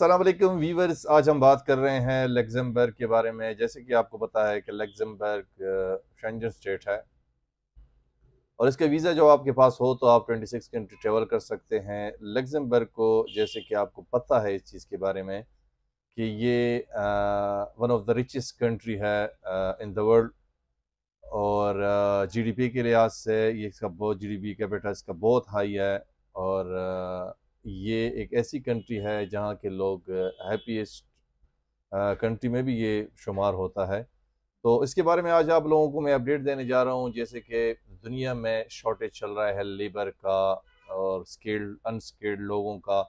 Aslam viewers आज हम बात कर रहे हैं लग्जमबर्ग के बारे में जैसे कि आपको पता है कि लग्जमबर्ग शेंजन स्टेट है और इसका वीज़ा जो आपके पास हो तो आप 26 कंट्री ट्रेवल कर सकते हैं लग्जमबर्ग को जैसे कि आपको पता है इस चीज़ के बारे में कि ये one of the richest country है इन द वर्ल्ड और जीडीपी के लिहाज से ये इसका बहुत जी पी कैपिटल इसका बहुत हाई है और uh, ये एक ऐसी कंट्री है जहाँ के लोग हैप्पीस्ट uh, कंट्री uh, में भी ये शुमार होता है तो इसके बारे में आज आप लोगों को मैं अपडेट देने जा रहा हूँ जैसे कि दुनिया में शॉर्टेज चल रहा है लेबर का और स्किल्ड अनस्किल्ड लोगों का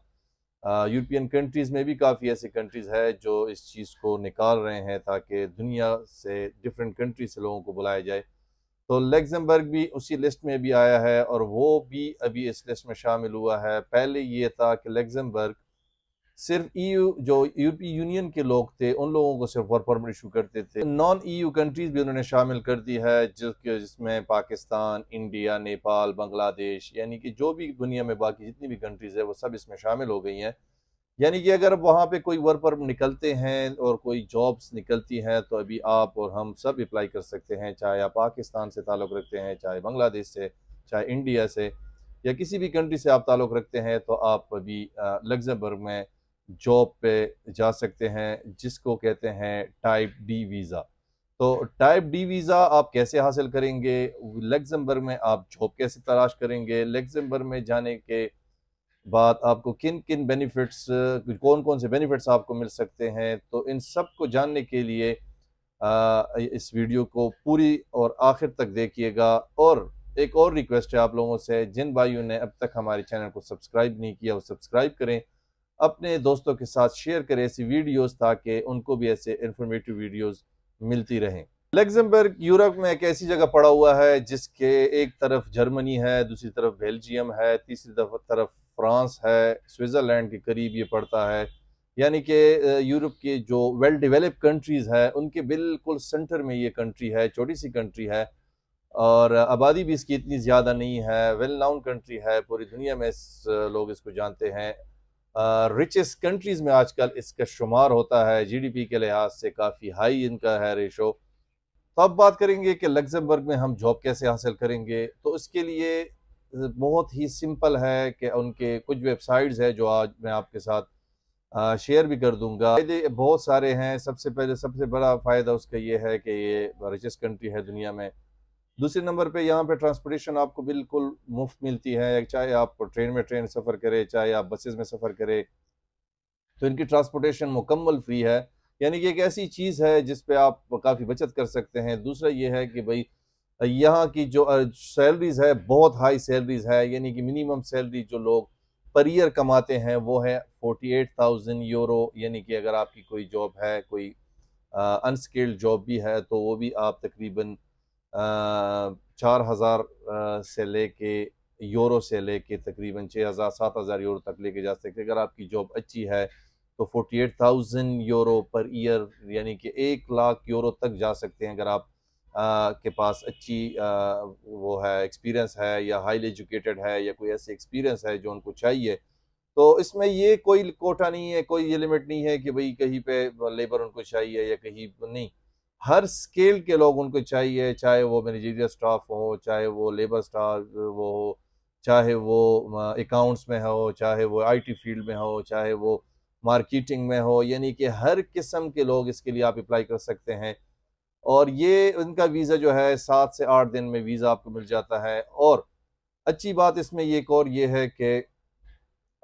यूरोपियन uh, कंट्रीज़ में भी काफ़ी ऐसे कंट्रीज़ है जो इस चीज़ को निकाल रहे हैं ताकि दुनिया से डिफरेंट कंट्री से लोगों को बुलाया जाए तो लेग्जमबर्ग भी उसी लिस्ट में भी आया है और वो भी अभी इस लिस्ट में शामिल हुआ है पहले ये था कि लेग्जमबर्ग सिर्फ ईयू e जो यूरोपीय यूनियन के लोग थे उन लोगों को सिर्फ वर्क परमिट इशू करते थे नॉन ईयू e कंट्रीज भी उन्होंने शामिल कर दी है जिसके जिसमें पाकिस्तान इंडिया नेपाल बांग्लादेश यानी कि जो भी दुनिया में बाकी जितनी भी कंट्रीज़ है वो सब इसमें शामिल हो गई हैं यानी कि अगर वहाँ पे कोई वर्क पर निकलते हैं और कोई जॉब्स निकलती हैं तो अभी आप और हम सब अप्लाई कर सकते हैं चाहे आप पाकिस्तान से ताल्लुक़ रखते हैं चाहे बांग्लादेश से चाहे इंडिया से या किसी भी कंट्री से आप ताल्लुक़ रखते हैं तो आप अभी लग्जमबर्ग में जॉब पे जा सकते हैं जिसको कहते हैं टाइप डी वीज़ा तो टाइप डी वीज़ा आप कैसे हासिल करेंगे लग्जमबर्ग में आप जॉब कैसे तलाश करेंगे लग्जमबर्ग में जाने के बात आपको किन किन बेनिफिट्स कौन कौन से बेनिफिट्स आपको मिल सकते हैं तो इन सब को जानने के लिए आ, इस वीडियो को पूरी और आखिर तक देखिएगा और एक और रिक्वेस्ट है आप लोगों से जिन भाइयों ने अब तक हमारे चैनल को सब्सक्राइब नहीं किया वो सब्सक्राइब करें अपने दोस्तों के साथ शेयर करें ऐसी वीडियोस ताकि उनको भी ऐसे इन्फॉर्मेटिव वीडियोस मिलती रहें लग्जमबर्ग यूरोप में एक ऐसी जगह पड़ा हुआ है जिसके एक तरफ जर्मनी है दूसरी तरफ बेल्जियम है तीसरी तरफ फ्रांस है स्विट्ज़रलैंड के करीब ये पड़ता है यानी कि यूरोप के जो वेल डेवलप्ड कंट्रीज़ हैं उनके बिल्कुल सेंटर में ये कंट्री है छोटी सी कंट्री है और आबादी भी इसकी इतनी ज़्यादा नहीं है वेल नाउन कंट्री है पूरी दुनिया में इस लोग इसको जानते हैं रिचेस्ट कंट्रीज़ में आजकल इसका शुमार होता है जीडीपी के लिहाज से काफ़ी हाई इनका है रेशो तो अब बात करेंगे कि लग्जमबर्ग में हम जॉब कैसे हासिल करेंगे तो इसके लिए बहुत ही सिंपल है कि उनके कुछ वेबसाइट्स है जो आज मैं आपके साथ शेयर भी कर दूंगा फायदे बहुत सारे हैं सबसे पहले सबसे बड़ा फ़ायदा उसका ये है कि ये रिचेस्ट कंट्री है दुनिया में दूसरे नंबर पे यहाँ पे ट्रांसपोर्टेशन आपको बिल्कुल मुफ्त मिलती है चाहे आप ट्रेन में ट्रेन सफ़र करें चाहे आप बसेस में सफ़र करें तो इनकी ट्रांसपोर्टेशन मुकम्मल फ्री है यानी कि एक ऐसी चीज़ है जिस आप काफ़ी बचत कर सकते हैं दूसरा ये है कि भाई यहाँ की जो सैलरीज़ है बहुत हाई सैलरीज़ है यानी कि मिनिमम सैलरी जो लोग पर ईयर कमाते हैं वो है फोर्टी एट थाउजेंड यूरो यानी कि अगर आपकी कोई जॉब है कोई अनस्किल्ड जॉब भी है तो वो भी आप तकरीबन चार हज़ार से ले कर यूरो से ले कर तकरीबन छः हज़ार सात हज़ार यूरो तक लेके जा सकते हैं अगर आपकी जॉब अच्छी है तो forty eight thousand euro per year यानी कि एक लाख यूरो तक जा सकते हैं अगर आप के पास अच्छी वो है एक्सपीरियंस है या हाईली एजुकेटेड है या कोई ऐसी एक्सपीरियंस है जो उनको चाहिए तो इसमें ये कोई कोटा नहीं है कोई ये लिमिट नहीं है कि भाई कहीं पे लेबर उनको चाहिए या कहीं नहीं हर स्केल के लोग उनको चाहिए चाहे वो मैनेजरियल स्टाफ हो चाहे वो लेबर स्टाफ वो हो चाहे वो अकाउंट्स में हो चाहे वो आईटी फील्ड में हो चाहे वो मार्केटिंग में हो यानी कि हर किस्म के लोग इसके लिए आप अप्लाई कर सकते हैं और ये उनका वीज़ा जो है सात से आठ दिन में वीज़ा आपको मिल जाता है और अच्छी बात इसमें ये एक और ये है कि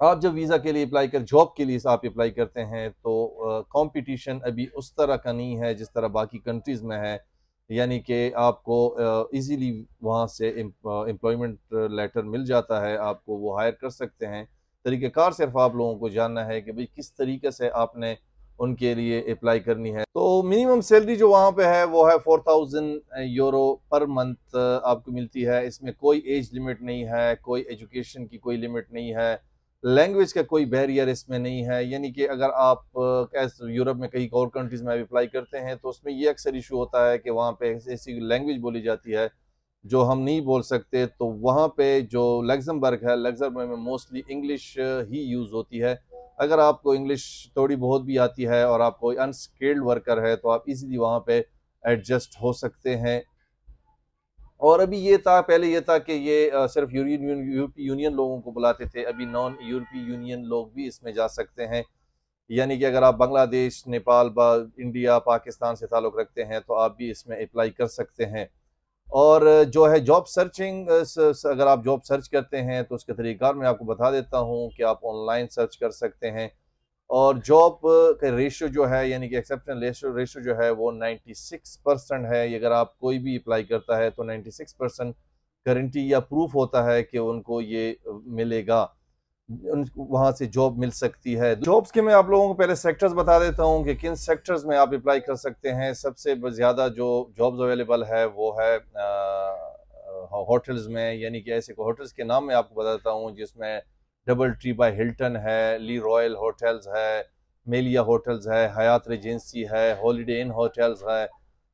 आप जब वीज़ा के लिए अप्लाई कर जॉब के लिए आप अप्लाई करते हैं तो कंपटीशन अभी उस तरह का नहीं है जिस तरह बाकी कंट्रीज़ में है यानी कि आपको इजीली वहाँ से एम्प्लॉयमेंट लेटर मिल जाता है आपको वो हायर कर सकते हैं तरीक़ेकार सिर्फ आप लोगों को जानना है कि भाई किस तरीके से आपने उनके लिए अप्लाई करनी है तो मिनिमम सैलरी जो वहाँ पे है वो है four thousand euro per month आपको मिलती है इसमें कोई एज लिमिट नहीं है कोई एजुकेशन की कोई लिमिट नहीं है लैंग्वेज का कोई बैरियर इसमें नहीं है यानी कि अगर आप यूरोप uh, में कई और कंट्रीज़ में अप्लाई करते हैं तो उसमें ये अक्सर इशू होता है कि वहाँ पे ऐसी लैंग्वेज बोली जाती है जो हम नहीं बोल सकते तो वहाँ पे जो लग्जमबर्ग है लग्जमबर्ग में मोस्टली इंग्लिश uh, ही यूज़ होती है अगर आपको इंग्लिश थोड़ी बहुत भी आती है और आप कोई अनस्किल्ड वर्कर है तो आप इजीली वहाँ पे एडजस्ट हो सकते हैं और अभी ये था पहले ये था कि ये सिर्फ यूरोपियन यूरोपीय यूनियन लोगों को बुलाते थे अभी नॉन यूरोपीय यूनियन लोग भी इसमें जा सकते हैं यानी कि अगर आप बांग्लादेश नेपाल बा, इंडिया पाकिस्तान से ताल्लुक़ रखते हैं तो आप भी इसमें अप्लाई कर सकते हैं और जो है जॉब सर्चिंग अगर आप जॉब सर्च करते हैं तो उसके तरीक़ार मैं आपको बता देता हूँ कि आप ऑनलाइन सर्च कर सकते हैं और जॉब का रेशो जो है यानी कि एक्सेप्शन रेशो रेशो जो है वो 96 परसेंट है अगर आप कोई भी अप्लाई करता है तो 96 परसेंट गारंटी या प्रूफ होता है कि उनको ये मिलेगा वहाँ से जॉब मिल सकती है जॉब्स के मैं आप लोगों को पहले सेक्टर्स बता देता हूँ कि किन सेक्टर्स में आप अप्लाई कर सकते हैं सबसे ज़्यादा जो जॉब्स अवेलेबल है वो है होटल्स में यानी कि ऐसे होटल्स के नाम मैं आपको बता देता हूँ जिसमें डबल ट्री बाय हिल्टन है ली रॉयल होटल्स है मेलिया होटल्स है हयात रेजेंसी है हॉलीडे इन होटल्स है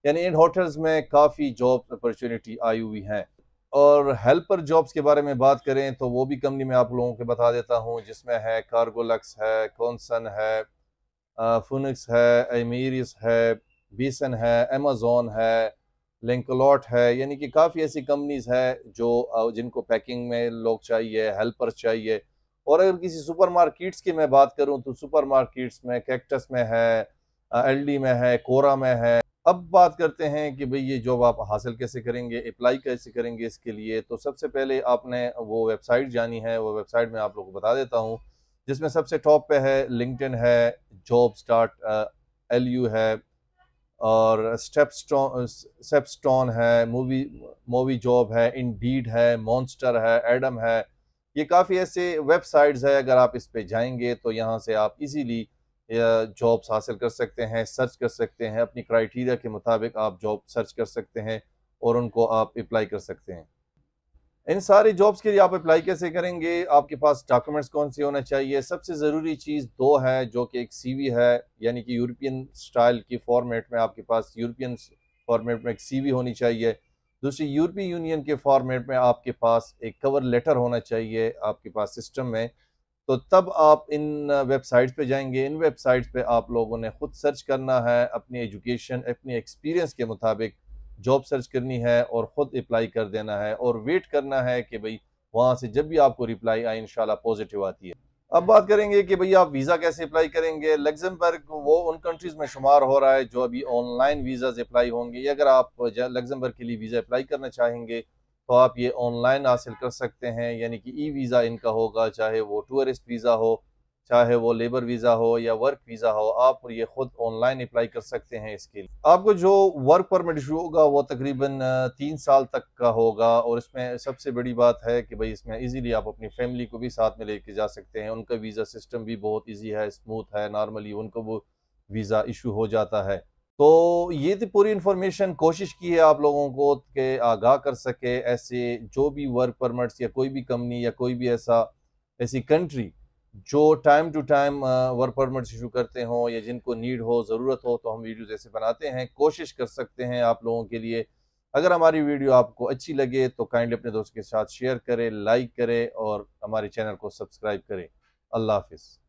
यानी इन होटल्स में काफ़ी जॉब अपॉर्चुनिटी आई हुई हैं और हेल्पर जॉब्स के बारे में बात करें तो वो भी कंपनी में आप लोगों के बता देता हूँ जिसमें है कार्गोलक्स है कौनसन है फुनिक्स है एमीरिस है बीसन है एमजोन है लिंकलॉट है यानी कि काफ़ी ऐसी कंपनीज़ है जो जिनको पैकिंग में लोग चाहिए हेल्पर्स चाहिए और अगर किसी सुपरमार्केट्स की मैं बात करूं तो सुपरमार्केट्स में कैक्टस में है एलडी में है कोरा में है अब बात करते हैं कि भाई ये जॉब आप हासिल कैसे करेंगे अप्लाई कैसे करेंगे इसके लिए तो सबसे पहले आपने वो वेबसाइट जानी है वो वेबसाइट में आप लोग को बता देता हूँ जिसमें सबसे टॉप पे है लिंकटन है जॉब स्टार्ट एल यू है और स्टेप स्टॉन है मूवी मूवी जॉब है इंडीड है मॉन्स्टर है एडम है ये काफ़ी ऐसे वेबसाइट्स है अगर आप इस पर जाएंगे तो यहाँ से आप इजीली जॉब्स हासिल कर सकते हैं सर्च कर सकते हैं अपनी क्राइटेरिया के मुताबिक आप जॉब सर्च कर सकते हैं और उनको आप अप्लाई कर सकते हैं इन सारी जॉब्स के लिए आप अप्लाई कैसे करेंगे आपके पास डॉक्यूमेंट्स कौन से होना चाहिए सबसे ज़रूरी चीज़ दो है जो कि एक सीवी है यानी कि यूरोपियन स्टाइल की फॉर्मेट में आपके पास यूरोपियन फॉर्मेट में एक सीवी होनी चाहिए दूसरी यूरोपीय यूनियन के फॉर्मेट में आपके पास एक कवर लेटर होना चाहिए आपके पास सिस्टम में तो तब आप इन वेबसाइट्स पे जाएंगे इन वेबसाइट्स पे आप लोगों ने ख़ुद सर्च करना है अपनी एजुकेशन अपनी एक्सपीरियंस के मुताबिक जॉब सर्च करनी है और ख़ुद अप्लाई कर देना है और वेट करना है कि भाई वहाँ से जब भी आपको रिप्लाई आए इन पॉजिटिव आती है अब बात करेंगे कि भाई आप वीज़ा कैसे अप्लाई करेंगे लग्जमबर्ग वो उन कंट्रीज़ में शुमार हो रहा है जो अभी ऑनलाइन वीज़ाज अप्लाई होंगे अगर आप लग्जमबर्ग के लिए वीज़ा अप्लाई करना चाहेंगे तो आप ये ऑनलाइन हासिल कर सकते हैं यानी कि ई वीज़ा इनका होगा चाहे वो टूरिस्ट वीज़ा हो चाहे वो लेबर वीज़ा हो या वर्क वीज़ा हो आप ये ख़ुद ऑनलाइन अप्लाई कर सकते हैं इसके लिए आपको जो वर्क परमिट इशू होगा वो तकरीबन तीन साल तक का होगा और इसमें सबसे बड़ी बात है कि भाई इसमें इजीली आप अपनी फैमिली को भी साथ में लेके जा सकते हैं उनका वीज़ा सिस्टम भी बहुत ईजी है स्मूथ है नॉर्मली उनको वो वीज़ा इशू हो जाता है तो ये थी पूरी इन्फॉर्मेशन कोशिश की है आप लोगों को कि आगाह कर सके ऐसे जो भी वर्क परमिट्स या कोई भी कंपनी या कोई भी ऐसा ऐसी कंट्री जो time to time work permits issue करते हों या जिनको नीड हो ज़रूरत हो तो हम वीडियोज़ ऐसे बनाते हैं कोशिश कर सकते हैं आप लोगों के लिए अगर हमारी वीडियो आपको अच्छी लगे तो काइंडली अपने दोस्त के साथ शेयर करें लाइक करें और हमारे चैनल को सब्सक्राइब करें अल्लाह हाफिज़